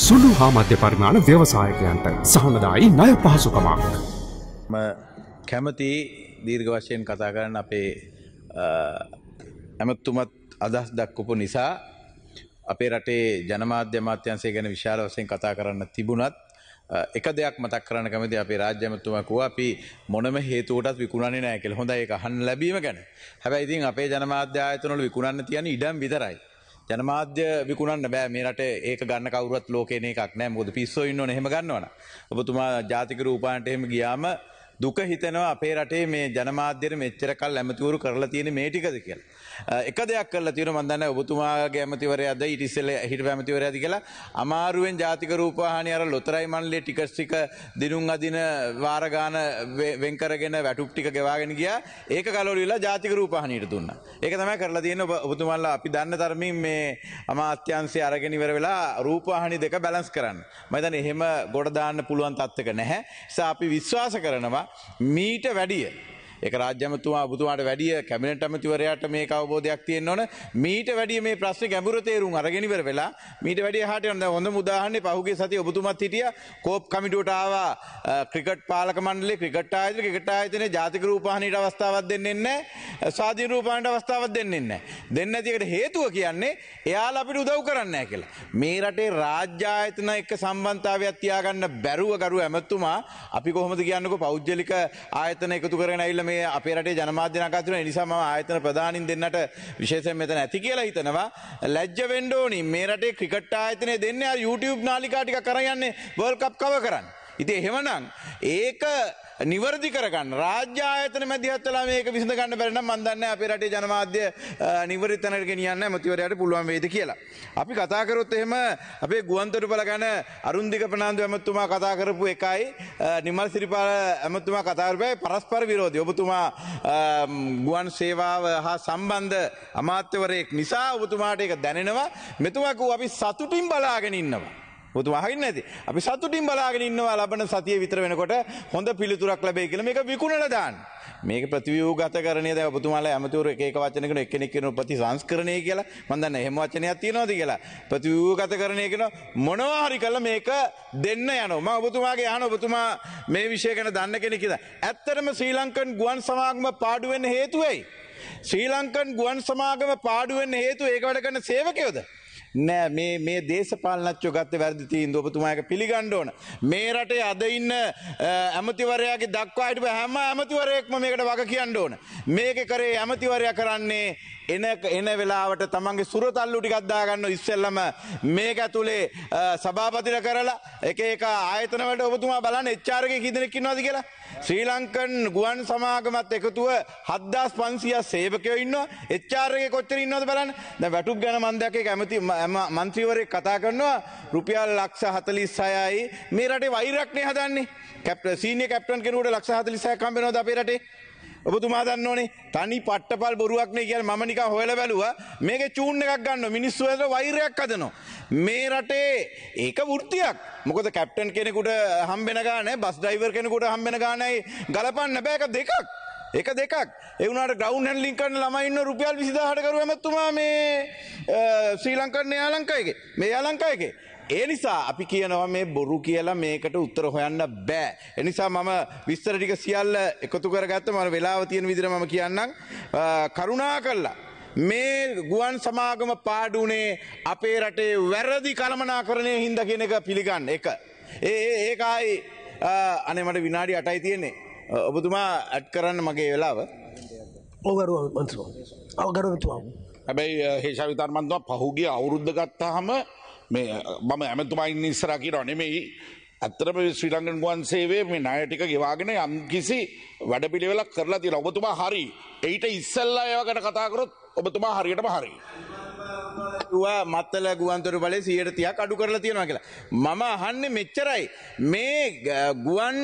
සුළු හා මධ්‍ය පරිමාණ ව්‍යවසායකයන්ට සහනදායි ණය පහසුකමක්. ම කැමති දීර්ඝ වශයෙන් කතා කරන්න අපේ ඇමත්තුමත් අදහස් දක්කපු නිසා අපේ රටේ ජනමාධ්‍ය මාත්‍යන්සේ ගැන විශාල වසයෙන් කතා කරන්න තිබුණත් එක දෙයක් මතක් කරන්න කැමති අපේ රාජ්‍යමතුමකුව අපි මොනම හේතුවටත් විකුණන්නේ නෑ කෙළ හොඳ එක හන් ලැබීම ගැන හැබැයි ඉතින් අපේ ජනමාධ්‍යායතනොල විකුණන්න තියන ඉඩම් විතරයි ජනමාධ්‍ය විකුණන්න බෑ මේ රට ඒක ගන්න කවුරුත් ලෝකේ එකක් නෑ මොකද පිස්සෝ ඉන්නවනේ එහෙම ගන්නවනේ ඔබතුමා ජාතික රූපාන්ට එහෙම ගියාම දුක හිතනවා අපේ රටේ මේ ජනමාධ්‍යයට මෙච්චර කල් ඇමතිවරු කරලා තියෙන මේ ටිකද කියලා. එක දෙයක් කරලා තියෙනවා මම දන්නේ ඔබතුමාගේ ඇමතිවරයාද ඊට ඉස්සෙල්ලා හිටපු ඇමතිවරයාද කියලා අමාරුවෙන් ජාතික රූපවාහිනිය අර ලොතරැයි මණ්ඩලයේ ටිකට්ස් ටික දිනුම් අදින වාර ගාන වෙන් කරගෙන වැටුප් ටික ගෙවාගෙන ගියා. ඒක ගලවලා ජාතික රූපවාහිනියට දුන්නා. ඒක තමයි කරලා තියෙන්නේ ඔබතුමාලා අපි දන්න තරමින් මේ අමාත්‍යංශය අරගෙන ඉවර වෙලා රූපවාහිනි දෙක බැලන්ස් කරන්න. මම දන්නේ එහෙම ගොඩ දාන්න පුළුවන් තත්ත්වක නැහැ. ඒ නිසා අපි විශ්වාස කරනවා නිසා මීට වැඩිය එක රාජ්‍යමතුමා බුතුමාට වැඩිය කැමිනට ඇමතිවරයාට මේ අවබෝධයක් තියෙන්න ඕන මීට වැඩිය මේ ප්‍රශ්නේ ගැඹුරු තේරුම් අරගෙන ඉවර වෙලා මීට වැඩිය එහාට යන දැන් හොඳම උදාහරණේ පහුගිය සතිය ඔබතුමත් හිටියා කෝප් කමිටුවට ආවා ක්‍රිකට් පාලක මණ්ඩලයේ ක්‍රිකට් ආයතන ක්‍රිකට් ආයතනයේ ජාතික රූපවාහිනියට අවස්ථාවක් දෙන්නේ නැහැ ස්වාධීරූපාන්ට අවස්ථාවක් දෙන්නේ නැහැ. දෙන්නේ නැති හේතුව කියන්නේ එයාලා අපිට උදව් කරන්නේ නැහැ කියලා. මේ රටේ රාජ්‍ය ආයතන එක්ක සම්බන්ධතාවයක් තියාගන්න බැරුව ගරු ඇමතුමා අපි කොහොමද කියන්නකෝ පෞද්ගලික ආයතන එකතු කරගෙන ඇවිල්ලා මේ අපේ රටේ ජනමාධ්‍ය නාකතුන ඒ නිසා මම ආයතන ප්‍රධානින් දෙන්නට විශේෂයෙන් මෙතන ඇති කියලා හිතනවා. ලැජ්ජ වෙන්න ඕනි මේ රටේ ක්‍රිකට් ආයතනය දෙන්නේ අර YouTube නාලිකා ටිකක් කරන් යන්නේ World Cup cover කරන්නේ. ඉතින් එහෙමනම් ඒක නිවැරදි කරගන්න රාජ්‍ය ආයතන මැදිහත් වෙලා මේක විසඳ ගන්න බැරි නම් මම දන්නේ අපේ රටේ ජනමාධ්‍ය නිවැරදි තැනකට ගෙනියන්න ඇමතිවරයාට පුළුවන් වේද කියලා. අපි කතා කරොත් එහෙම අපේ ගුවන්තොටුපළ ගැන අරුන්දික ප්‍රනාන්දු ඇමතුමා කතා කරපු එකයි නිමල් සිරිපාල ඇමතුමා කතා කරපුවයි පරස්පර විරෝධී. ඔබතුමා ගුවන් සේවාව හා සම්බන්ධ අමාත්‍යවරයෙක් නිසා ඔබතුමාට ඒක දැනෙනවා. මෙතුමා කිව්වා අපි සතුටින් බලාගෙන ඉන්නවා. බුදු වහකින්න ඇති. අපි සතුටින් බලාගෙන ඉන්නවා ලබන සතිය විතර වෙනකොට හොඳ පිළිතුරක් ලැබෙයි කියලා මේක විකුණලා දාන්න. මේක ප්‍රතිව්‍යුහගතකරණය දැන් ඔබතුමාලා ඇමතිවරු එක එක වචන කියන එක්කෙනෙක් කියන ප්‍රතිසංස්කරණය කියලා මම දන්නේ එහෙම වචනයක් තියනවාද කියලා. ප්‍රතිව්‍යුහගතකරණය කියන මොනවා හරි කරලා මේක දෙන්න යනවා. මම ඔබතුමාගේ අහන ඔබතුමා මේ විෂය ගැන දන්න කෙනෙක් කියලා. ඇත්තටම ශ්‍රී ලංකන් ගුවන් සමාගම පාඩු වෙන්න හේතුවයි. ශ්‍රී ලංකන් ගුවන් සමාගම පාඩු වෙන්න හේතුව ඒක වැඩ කරන සේවකයෝද? නෑ මේ මේ දේශපාලනච්චෝ ගත්ත වැරදි තීන්දුව ඔබතුමායක පිළිගන්න ඕන. මේ රටේ අද ඉන්න ඇමතිවරයාගේ දක්වා හිටපු හැම ඇමතිවරයෙක්ම මේකට වග කියන්න ඕන. මේක කරේ ඇමතිවරයා කරන්නේ එන එන වෙලාවට තමන්ගේ සුරතල්ලු ටිකක් දාගන්න ඉස්සෙල්ලම මේක ඇතුලේ සභාපතිර කරලා එක එක ආයතන වලට ඔබතුමා බලන්න HR එකේ කී දෙනෙක් ඉන්නවද කියලා ශ්‍රී ලංකන් ගුවන් සමාගමත් එකතුව 7500 සේවකයෝ ඉන්නවා HR එකේ කොච්චර ඉන්නවද බලන්න දැන් වැටුප් ගැන මම දැක්කේ කැමති മന്ത്രിවරයෙක් කතා කරනවා රුපියල් ලක්ෂ 46යි මේ රටේ වෛරක්නේ හදන්නේ කැප්ටන් සීනියර් කැප්ටන් කෙනෙකුට ලක්ෂ 46ක් හම්බ වෙනවද අපේ රටේ ඔබතුමා දන්න ඕනේ තනි පට්ටපල් බොරුවක් නේ කියන්නේ මම නිකන් හොයලා බැලුවා මේකේ චූන් එකක් ගන්නවා මිනිස්සු වල වෛරයක් හදනවා මේ රටේ ඒක වෘත්තියක් මොකද කැප්ටන් කෙනෙකුට හම්බෙන ගානේ බස් ඩ්‍රයිවර් කෙනෙකුට හම්බෙන ගානයි ගලපන්න බෑ ඒක දෙකක් ඒක දෙකක් ඒ වුණාට ග්‍රවුන්ඩ් හැන්ඩ්ලිං කරන ළමයි ඉන්න රුපියල් 20000කට කරුවා මතුමා මේ ශ්‍රී ලංකන් එයාලංකයේගේ මේ එයාලංකයේගේ ඒ නිසා අපි කියනවා මේ බොරු කියලා මේකට උත්තර හොයන්න බෑ. ඒ නිසා මම විස්තර ටික සියල්ල එකතු කරගත්ත මම වෙලාව තියෙන විදිහට මම කියන්නම්. කරුණා කළා මේ ගුවන් සමාගම පාඩුනේ අපේ රටේ වැරදි කළමනාකරණය හින්දා කියන එක පිළිගන්න එක. ඒ ඒ ඒකයි අනේ මට විනාඩි 8යි තියෙන්නේ. ඔබතුමා ඇඩ් කරන්න මගේ වෙලාව. ඔව් ගරුවා මන්ත්‍රී. ඔව් ගරුවා තුමා. හැබැයි හේෂාවිතාර් මන්තුමා පහුගිය අවුරුද්ද ගත්තාම මේ මම ඇමතුමයින් ඉස්සරා කියන නෙමෙයි ඇත්තරම ශ්‍රී ලංකන් ගුවන් සේවේ මේ ණයටික ගෙවාගෙන යම් කිසි වැඩපිළිවෙලක් කරලා තියෙනවා. ඔබතුමා හරි. ඊට ඉස්සෙල්ලා ඒවා ගැන කතා කරොත් ඔබතුමා හරියටම හරි. වා මත්තල ගුවන්තොට බලය සියට තියක් අඩු කරලා තියෙනවා කියලා. මම අහන්න මෙච්චරයි. මේ ගුවන්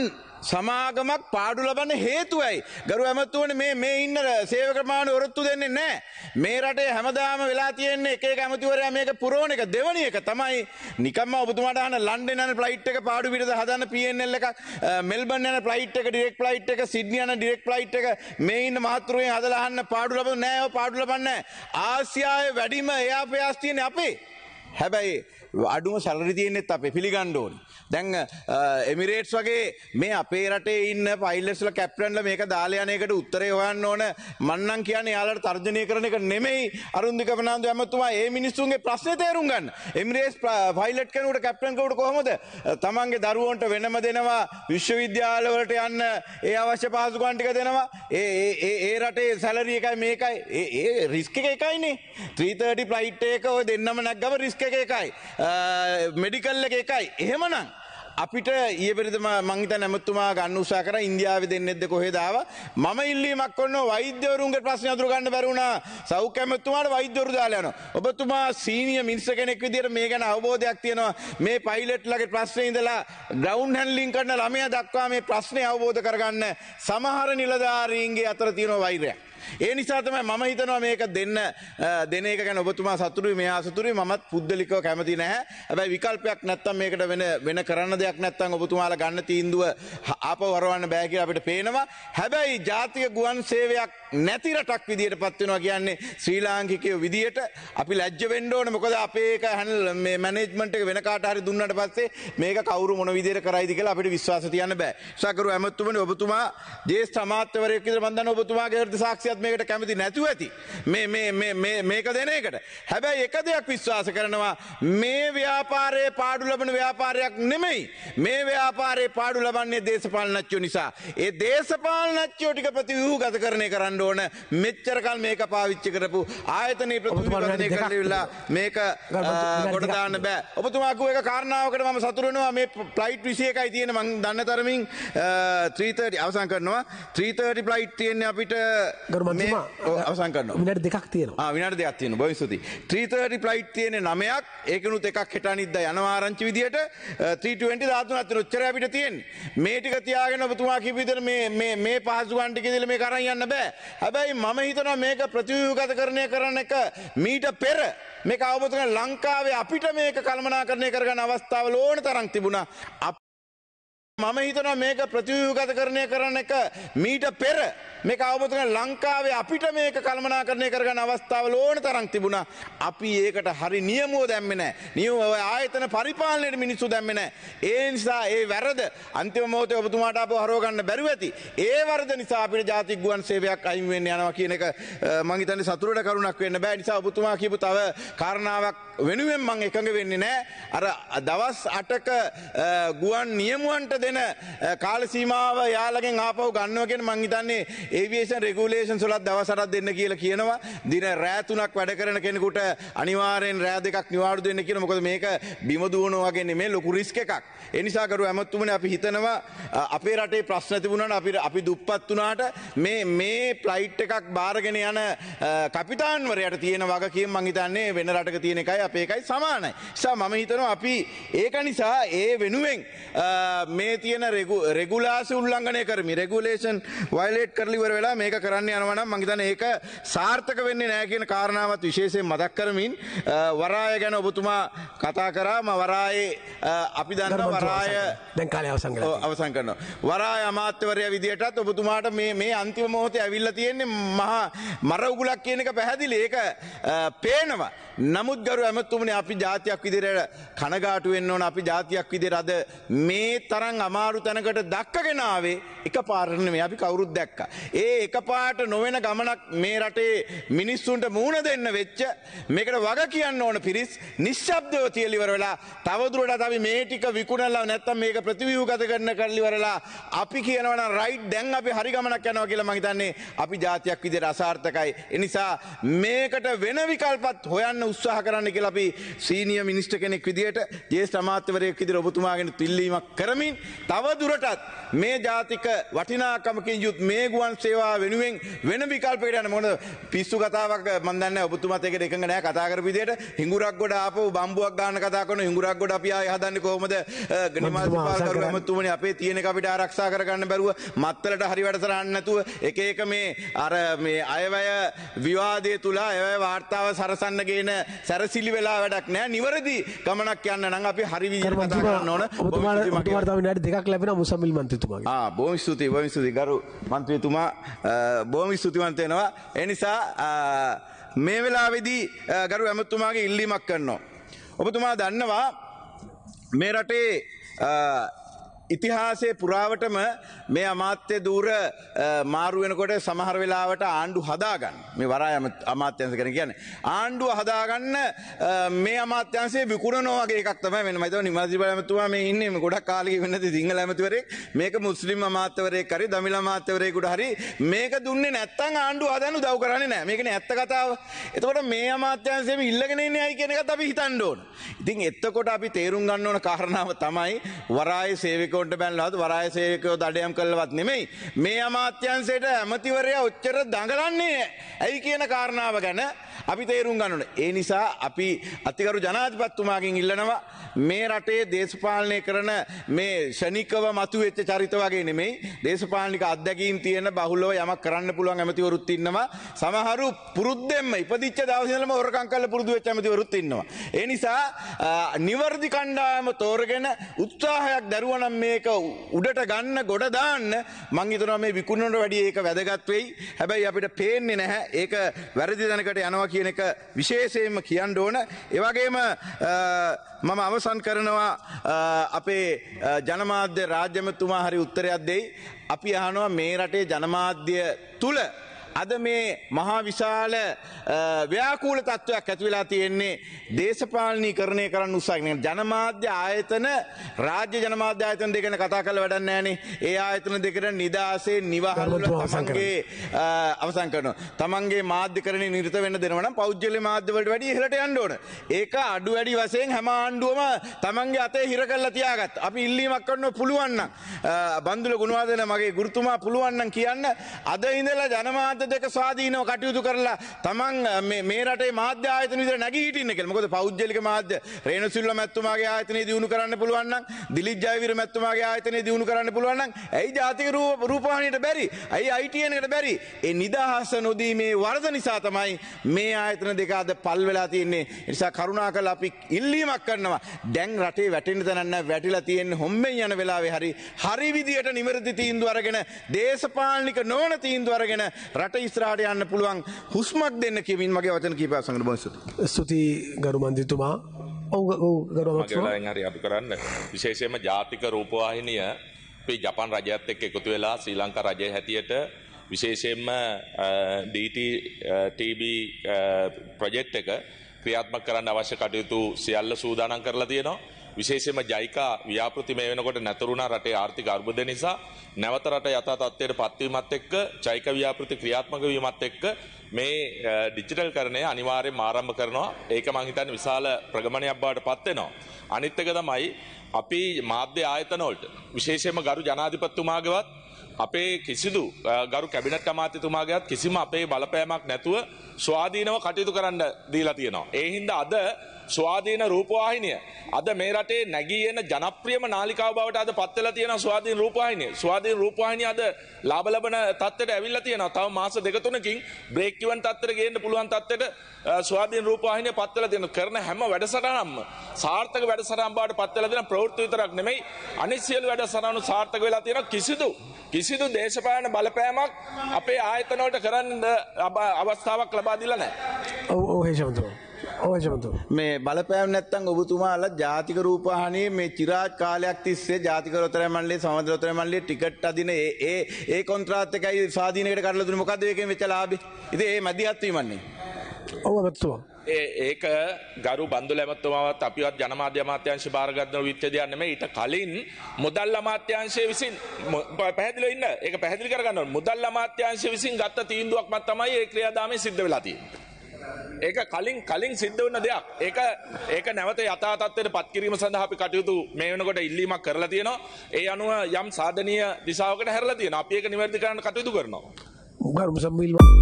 සමාගමක් පාඩු ලබන්න හේතුවයි. ගරු ඇමතුවන මේ මේ ඉන්න සේවකමාන ඔරොත්තු දෙන්නේ නෑ. මේ රටේ හැමදාම වෙලා තියෙන්නේ එකේ ඇමතිවරයා මේක පුරෝණ එක දෙවනි එක තමයි නිකම්ම ඔබතුමාට අහන ලන්ඩන් යන ෆ්ලයිට් එක පාඩු පිටද හදන PNL එකක් මෙල්බන් යන ෆ්ලයිට් එක ඩිරෙක්ට් ෆ්ලයිට් එක සිඩ්නි යන ඩිරෙක්ට් ෆ්ලයිට් එක මේ ඉන්න මහත්තුරුවෙන් හදලා අහන්න පාඩු ලබන්නේ නෑ. ඔය පාඩු ලබන්නේ නෑ. ආසියාවේ වැඩිම එයාපයාස් තියෙන්නේ අපේ. හැබැයි අඩුම සැලරි තියෙන්නෙත් අපේ පිළිගන්න ඕනේ. දැන් එමිරේට්ස් වගේ මේ අපේ රටේ ඉන්න පයිලට්ස්ලා කැප්ටන්ලා මේක දාලා යන එකට උත්තරේ හොයන්න ඕන. මන්නම් කියන්නේ යාළුවට තර්ජනය කරන එක නෙමෙයි. අරුන්දික ප්‍රනාන්දු ඇමතුමා මේ මිනිස්සුන්ගේ ප්‍රශ්නේ තේරුම් ගන්න. එමිරේට්ස් පයිලට් කෙනෙකුට කැප්ටන් කෙනෙකුට කොහොමද තමන්ගේ දරුවන්ට වෙනම දෙනවා විශ්වවිද්‍යාල වලට යන්න ඒ අවශ්‍ය පහසුකම් ටික දෙනවා. ඒ ඒ ඒ රටේ සැලරි එකයි මේකයි ඒ ඒ රිස්ක් එක එකයිනේ. 330 ෆ්ලයිට් එක ඔය දෙන්නම නැග්ගම රිස්ක් එක එකයි. මෙඩිකල් එක එකයි. එහෙමනම් අපිට ඒපරිදම මංහිත නැමත්තුමා ගන්න උසා කර ඉන්දියාව දෙන්නෙද කොහෙදාව මම ඉල්ලීමක් කොන්න වෛද්‍යවරුන්ගේ ප්‍රශ්න අතුර ගන්න බැරුණා සෞඛ්‍යමත්තුමාට වෛද්‍යවරු දාලයන ඔබතුමා සීනිය මිනිස කෙනෙක් විදිහට මේ ගැන අවබෝධයක් තියෙනවා මේ පයිලට්ලගේ ප්‍රශ්නේ ඉඳලා ග්‍රවුන්ඩ් හැන්ඩ්ලින් කරන ළමයා දක්වා මේ ප්‍රශ්නේ අවබෝධ කරගන්න සමහර නිලධාරීන්ගේ අතර තියෙන වෛරයක් ඒ නිසා තමයි මම හිතනවා මේක දෙන්න දෙන එක ගැන ඔබතුමා සතුටුයි මෙයා සතුටුයි මමත් පුද්දලිකව කැමති නැහැ. හැබැයි විකල්පයක් නැත්තම් මේකට වෙන වෙන කරන්න දෙයක් නැත්තම් ඔබතුමාලා ගන්න තීන්දුව ආපහු හරවන්න බෑ කියලා අපිට පේනවා. හැබැයි ජාතික ගුවන් සේවයක් නැති රටක් විදියට පත් වෙනවා කියන්නේ ශ්‍රී ලාංකිකයෝ විදියට අපි ලැජ්ජ වෙන්න ඕනේ මොකද අපේ එක හැනල් මේ මැනේජ්මන්ට් එක වෙන කාට හරි දුන්නාට පස්සේ මේක කවුරු මොන විදියට කරයිද කියලා අපිට විශ්වාස තියන්න බෑ. සකරු ඇමතුමනි ඔබතුමා ජේෂ්ඨ අමාත්‍යවරයෙක් විදියට මම දන්නවා ඔබතුමාගේ වෘත්ති සාක්ෂියත් මේකට කැමති නැතුව ඇති. මේ මේ මේ මේ මේක දෙන එකට. හැබැයි එක දෙයක් විශ්වාස කරනවා මේ ව්‍යාපාරයේ පාඩු ලබන ව්‍යාපාරයක් නෙමෙයි. මේ ව්‍යාපාරයේ පාඩු ලබන්නේ දේශපාලනඥයෝ නිසා. ඒ දේශපාලනඥයෝ ටික ප්‍රතිව්‍යුහගත කරන්නේ කරන්නේ කරන්න ඕන මෙච්චරකල් මේක පාවිච්චි කරපු ආයතනයේ ප්‍රතිපාදනය කරලා මේක කොට දාන්න බෑ. ඔබතුමා කිව්ව එක කාරණාවකට මම සතුටු වෙනවා මේ ෆ්ලයිට් 21යි තියෙන මම දන්න තරමින් 3:30 අවසන් කරනවා 3:30 ෆ්ලයිට් තියෙන්නේ අපිට මේ අවසන් කරනවා. විනාඩි දෙකක් තියෙනවා. ආ විනාඩි දෙකක් තියෙනවා. බොහොම ස්තුතියි. 3:30 ෆ්ලයිට් තියෙන්නේ 9ක් ඒකනුත් එකක් හෙට අනිද්දා යනවා ආරංචි විදියට 3:20 දාතුනත් තියෙන ඔච්චර අපිට තියෙන්නේ. මේ ටික තියාගෙන ඔබතුමා කිව්ව විදිහට මේ මේ මේ පහසුකම් ටික ඉදලා මේක අරන් යන්න බෑ. හැබැයි මම හිතනවා මේක ප්‍රතිව්‍යුහගතකරණය කරන එක මීට පෙර මේක අවබෝධ කරගන්න ලංකාවේ අපිට මේක කළමනාකරණය කරගන්න අවස්ථාවල ඕන තරම් තිබුණා. මම හිතනවා මේක ප්‍රතිව්‍යුහගතකරණය කරන එක මීට පෙර මේක අවබෝධ කරගන්න ලංකාවේ අපිට මේක කළමනාකරණය කරගන්න අවස්ථාවල ඕන තරම් තිබුණා. අපි ඒකට හරි නියමුව දැම්මේ නැහැ. නියම ඔය ආයතන පරිපාලනයේ මිනිස්සු දැම්මේ නැහැ. ඒ නිසා ඒ වැරද අන්තිම මොහොතේ ඔබතුමාට අපව හරව ගන්න බැරුව ඇති. ඒ වරද නිසා අපිට ජාතික ගුවන් සේවයක් අයින් වෙන්න යනවා කියන එක මම හිතන්නේ සතුටට කරුණක් වෙන්න බෑ. නිසා ඔබතුමා කියපු තව කාරණාවක් වෙනුවෙන් මං එකඟ වෙන්නේ නෑ අර දවස් අටක ගුවන් නියමුවන්ට දෙන කාලසීමාව යාලගෙන් ආපහු ගන්නවගෙන මං හිතන්නේ ඒවියේෂන් රෙගුලේෂන් සොලත් දවස් අටක් දෙන්න කියලා කියනවා දින රෑ තුනක් වැඩ කරන කෙනෙකුට අනිවාර්යෙන් රෑ දෙකක් නිවාඩු දෙන්න කියලා මොකද මේක බිම දුවනවා වගේ නෙමෙයි ලොකු රිස්ක් එකක් ඒ නිසා කරු හැමතුමනේ අපි හිතනවා අපේ රටේ ප්‍රශ්න තිබුණාට අපි අපි දුප්පත් වුණාට මේ මේ ෆ්ලයිට් එකක් බාරගෙන යන කපිතාන්වරයාට තියෙන වගකීම මං හිතන්නේ වෙන රටක තියෙන එකයි අපේ එකයි සමානයි. නිසා මම හිතනවා අපි ඒක නිසා ඒ වෙනුවෙන් මේ තියෙන රෙගුලාසි උල්ලංඝනය කරමි. රෙගුලේෂන් වයලේට් කරලා ඉවර වෙලා මේක කරන්න යනවා නම් මං හිතන්නේ ඒක සාර්ථක වෙන්නේ නැහැ කියන කාරණාවත් විශේෂයෙන් මතක් කරමින් වරාය ගැන ඔබතුමා කතා කරා මම වරායේ අපි දන්නවා වරාය දැන් කාලය අවසන් කරලා අවසන් කරනවා. වරාය අමාත්‍යවරයා විදියටත් ඔබතුමාට මේ මේ අන්තිම මොහොතේ ඇවිල්ලා තියෙන්නේ මහා මර උගුලක් කියන එක පැහැදිලි. ඒක පේනවා. නමුත් ගරු ඇමතුමන අපි ජාතියක් විදිරයට කනගාටු වෙන්න ඕන අපි ජාතියක් විදිරද මේ තරන් අමාරු තැනකට දක්කගෙනාවේ එක පාරණ මේ අපි කවුරුත් දැක්ක. ඒ එක පාට නොවෙන ගමනක් මේ රටේ මිනිස්සුන්ට මූුණ දෙන්න වෙච්ච මේකට වග කියන්න ඕන පිරිස් නිශ්ශබ්දව තියලිවර වෙලා තවදුරට අපි මේටික විකුණල්ලා නැත්තම් මේක ප්‍රතිවියූගත කරන්න කරලිවරලා අපි කියනවන රයිට් දැන් අපි හරිගමනක් යනවා කියලා මහිතන්නේ අපි ජාතියක් විදිර අසාර්ථකයි. එනිසා මේකට වෙන විකල්පත් හොයන්න උත්සාහ කරන්න කියලා අපි සීනිය මිනිස්ට කෙනෙක් විදිහට ජේෂ්ඨ අමාත්‍යවරයෙක් විදිහට ඔබතුමාගෙන පිල්ලීමක් කරමින් තව දුරටත් මේ ජාතික වටිනාකමකින් යුත් මේ ගුවන් සේවාව වෙනුවෙන් වෙන විකල්පයකට යන මොන පිස්සු කතාවක් මම දන්නේ ඔබතුමාත් එක්ක එකඟ නැහැ කතා කරපු විදිහට හිඟුරක් ගොඩ ආපහු බම්බුවක් ගන්න කතා කරන හිඟුරක් ගොඩ අපි ආයෙ හදන්නේ කොහොමද ගනිමාල් පාලකරු ඇමතුමනි අපේ තියෙන එක අපිට ආරක්ෂා කරගන්න බැරුව මත්තලට හරි වැඩසටහන් නැතුව එක එක මේ අර මේ අයවැය විවාදය තුලා අයවැය වාර්තාව සරසන්න ගේන සැරසිලි ඉතිරි වෙලා වැඩක් නෑ නිවැරදි ගමනක් යන්න නම් අපි හරි විදිහට කතා කරන්න ඕන ඔබතුමාට තව විනාඩි දෙකක් ලැබෙනවා මුසම්මිල් මන්ත්‍රීතුමාගේ ආ බොහොම ස්තුතියි බොහොම ස්තුතියි ගරු මන්ත්‍රීතුමා බොහොම ස්තුතිවන්ත වෙනවා ඒ නිසා මේ වෙලාවේදී ගරු ඇමතුමාගේ ඉල්ලීමක් කරනවා ඔබතුමා දන්නවා මේ රටේ ඉතිහාසයේ පුරාවටම මේ අමාත්‍ය දූර මාරු වෙනකොට සමහර වෙලාවට ආණ්ඩු හදාගන්න. මේ වරාය අමාත්‍යංශ ගැන කියන්නේ. ආණ්ඩුව හදාගන්න මේ අමාත්‍යංශයේ විකුණනවා වගේ එකක් තමයි වෙන. මම හිතනවා නිමාධිපති ඇමතුමා මේ ඉන්නේ මේ ගොඩක් කාලෙක වෙනදී සිංහල ඇමතිවරයෙක් මේක මුස්ලිම් අමාත්‍යවරයෙක් හරි දමිළ අමාත්‍යවරයෙකුට හරි මේක දුන්නේ නැත්නම් ආණ්ඩුව හදන්න උදව් කරන්නේ නැහැ. මේකනේ ඇත්ත කතාව. එතකොට මේ අමාත්‍යංශයේම ඉල්ලගෙන ඉන්නේ ඇයි කියන එකත් අපි හිතන්න ඕන. ඉතින් එතකොට අපි තේරුම් ගන්න ඕන කාරණාව තමයි වරායේ සේවකෝ හයිකෝට්ට පැන්ලවත් වරායසේකයෝ දඩයම් කළවත් නෙමෙයි. මේ අමාත්‍යන්සේට ඇමතිවරයා ඔච්චර දඟලන්නේ ඇයි කියන කාරණාව ගැන අපි තේරුම් ගන්නන. ඒ නිසා අපි අතිකරු ජනාධිපත්තුමාකින් ඉල්ලනවා මේ රටේ දේශපාලනය කරන මේ ෂණිකව මතු වෙච්ච චරිත වගේ නෙමෙයි දේශපාලික අත්දැකීම් තියෙන බහුලව යමක් කරන්න පුළුවන් ඇමතිවරුත් ඉන්නවා. සමහරු පුරුද්දෙන්ම ඉපදිච්ච දවසේ ඉඳලම හොරකම් කරලා පුරුදු වෙච්ච ඇමතිවරුත් ඉන්නවා. ඒ නිසා නිවර්දි කණ්ඩායම තෝරගෙන උත්සාහයක් දරුවනම් මේ මේක උඩට ගන්න ගොඩ දාන්න මං හිතනවා මේ විකුණනට වැඩිය ඒක වැදගත් වෙයි. හැබැයි අපිට පේන්නේ නැහැ. ඒක වැරදි දැනකට යනවා කියන එක විශේෂයෙන්ම කියන්න ඕන. ඒ වගේම මම අවසන් කරනවා අපේ ජනමාධ්‍ය රාජ්‍යමතුමා හරි උත්තරයක් දෙයි. අපි අහනවා මේ රටේ ජනමාධ්‍ය තුල අද මේ මහා විශාල ව්‍යාකූල තත්ත්වයක් ඇති වෙලා තියෙන්නේ දේශපාලනීකරණය කරන්න උත්සාහ කරන ජනමාධ්‍ය ආයතන රාජ්‍ය ජනමාධ්‍ය ආයතන දෙක ගැන කතා කරලා වැඩක් නැහනේ. ඒ ආයතන දෙකට නිදාසේ නිවහරුල තමන්ගේ අවසන් කරනවා. තමන්ගේ මාධ්‍යකරණේ නිරත වෙන්න දෙනවා නම් පෞද්ගලික මාධ්‍ය වලට වැඩිය ඉහළට යන්න ඕන. ඒක අඩු වැඩි වශයෙන් හැම ආණ්ඩුවම තමන්ගේ අතේ හිර කරලා තියාගත්. අපි ඉල්ලීමක් කරනවා පුළුවන් නම් බන්දුල ගුණවර්ධන මගේ ගුරුතුමා පුළුවන් නම් කියන්න අද ඉඳලා ජනමාධ්‍ය දෙක ස්වාධීනව කටයුතු කරලා තමන් මේ රටේ මාධ්‍ය ආයතන විදිහට නැගී හිටින්න කියලා. මොකද පෞද්ගලික මාධ්‍ය රේණුසිල්ල මැතිතුමාගේ ආයතනය දිනු කරන්න පුළුවන් නම් දිලිජ් ජයවීර මැතිතුමාගේ ආයතනය දිනු කරන්න පුළුවන් නම් ඇයි ජාතික රූප රූපවාහිනියට බැරි? ඇයි ITN එකට බැරි? ඒ නිදහස නොදී මේ වරද නිසා තමයි මේ ආයතන දෙක අද පල් වෙලා තියෙන්නේ. ඒ නිසා කරුණාකරලා අපි ඉල්ලීමක් කරනවා. දැන් රටේ වැටෙන්න තැනක් නැහැ. වැටිලා තියෙන්නේ හොම්මෙන් යන වෙලාවේ හරි හරි විදියට නිවැරදි තීන්දුව අරගෙන දේශපාලනික නොවන තීන්දුව අරගෙන රට ඉස්රාට යන්න පුළුවන් හුස්මක් දෙන්න කියමින් මගේ වචන කීපයක් සංගන බොන්සතු ස්තුතියි ගරු මන්දිතුමා ඔවුගරුමහරි අපි කරන්න විශේෂයම ජාතික රූපවාහිනිය අපි ජපන් රජයත් එක් එකතු වෙලා ශ්‍රී ලංකා රජය හැටියට විශේෂයෙන්ම DTTB ප්‍රජෙට් එක ක්‍රියාත්මක කරන්න අවශ්‍ය කටයුතු සියල්ල සූදානම් කරලා තියෙනවා. විශේෂයෙන්ම ජයිකා ව්‍යාපෘති මේ වෙනකොට නැතරුණා රටේ ආර්ථික අර්බුදය නිසා නැවත රට යථා තත්ත්වයට පත්වීමත් එක්ක ජයික ව්‍යාපෘති ක්‍රියාත්මක වීමත් එක්ක මේ ඩිජිටල් කරණය අනිවාර්යයෙන්ම ආරම්භ කරනවා. ඒක මං හිතන්නේ විශාල ප්‍රගමනයක් බවට පත් වෙනවා. අනිත් එක තමයි අපි මාධ්‍ය ආයතන වලට විශේෂයෙන්ම ගරු ජනාධිපතිතුමාගේවත් අපේ කිසිදු ගරු කැබිනට් අමාත්‍යතුමාගේත් කිසිම අපේ බලපෑමක් නැතුව ස්වාධීනව කටයුතු කරන්න දීලා තියෙනවා. ඒ හින්දා අද ස්වාධීන රූපවාහිනිය. අද මේ රටේ නැගී එන ජනප්‍රියම නාලිකාව බවට අද පත් වෙලා තියෙනවා ස්වාධීන රූපවාහිනිය. ස්වාධීන රූපවාහිනිය අද ලාභ ලබන තත්ත්වයට ඇවිල්ලා තියෙනවා. තව මාස දෙක තුනකින් බ්‍රේක් ඉවන් තත්ත්වයට ගේන්න පුළුවන් තත්ත්වයට ස්වාධීන රූපවාහිනිය පත් වෙලා තියෙනවා. කරන හැම වැඩසටහනක්ම සාර්ථක වැඩසටහන් බවට පත් වෙලා තියෙන ප්‍රවෘත්ති විතරක් නෙමෙයි අනිත් සියලු වැඩසටහනු සාර්ථක වෙලා තියෙනවා කිසිදු කිසිදු දේශපාලන බලපෑමක් අපේ ආයතන වලට කරන්න අවස්ථාවක් ලබා දීලා නැහැ. ඔව් ඔව් හේෂමතුමා මේ බලපෑම් නැත්තම් ඔබතුමාලා ජාතික රූපවාහිනියේ මේ চিරාත් කාලයක් තිස්සේ ජාතික රොතර මණ්ඩලයේ සමාජ රොතර මණ්ඩලයේ ටිකට් අදින ඒ ඒ ඒ කොන්ත්‍රාත් එකයි ස්වාධීනයකට කඩලා දුන්නේ මොකද්ද ඒකෙන් වෙච්ච ලාභේ ඉතින් ඒ මැදිහත් වීමන්නේ ඔව් අමතුමා ඒ ඒක ගරු බන්දුල ඇමතුමාවත් අපිවත් ජනමාධ්‍ය අමාත්‍යංශ භාරගත්න විච්ඡේදයක් නෙමෙයි ඊට කලින් මුදල් අමාත්‍යංශය විසින් පැහැදිලිව ඉන්න ඒක පැහැදිලි කරගන්න ඕනේ මුදල් අමාත්‍යංශය විසින් ගත්ත තීන්දුවක්ම තමයි ඒ ක්‍රියාදාමය සිද්ධ වෙලා තියෙන්නේ ඒක කලින් කලින් සිද්ධ වන්න දෙයක් ඒක ඒක නැවත යතාතත්වයට පත්කිරීම සඳහා අපි කටයුතු මේ වනකොට ඉල්ලීමක් කරලා තියෙනවා ඒ අනුව යම් සාධනය දිසාාවකට හැරලා තියෙන අප ඒක නිවැරදි කරන්න කටයුතු කරනවා. ගර්ම සම්බිල්වා.